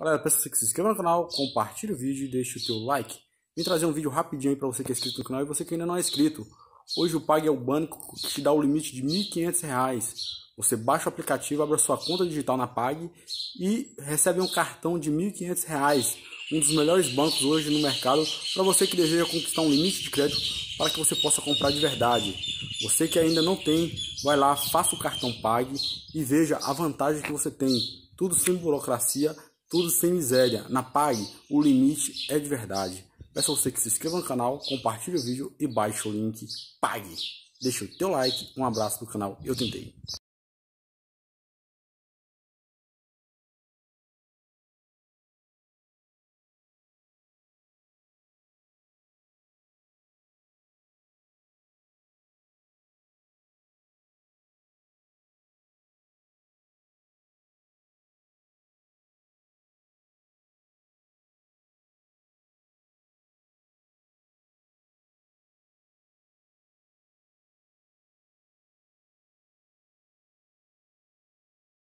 Galera, peço que se inscreva no canal, compartilhe o vídeo e deixe o teu like. Vim trazer um vídeo rapidinho aí para você que é inscrito no canal e você que ainda não é inscrito. Hoje o Pag é o banco que te dá o limite de R$ 1.500. Você baixa o aplicativo, abre a sua conta digital na Pag e recebe um cartão de R$ 1.500. Um dos melhores bancos hoje no mercado para você que deseja conquistar um limite de crédito para que você possa comprar de verdade. Você que ainda não tem, vai lá, faça o cartão Pag e veja a vantagem que você tem. Tudo sem burocracia tudo sem miséria. Na PAG, o limite é de verdade. Peço a você que se inscreva no canal, compartilhe o vídeo e baixe o link PAG. Deixa o teu like, um abraço pro canal Eu Tentei.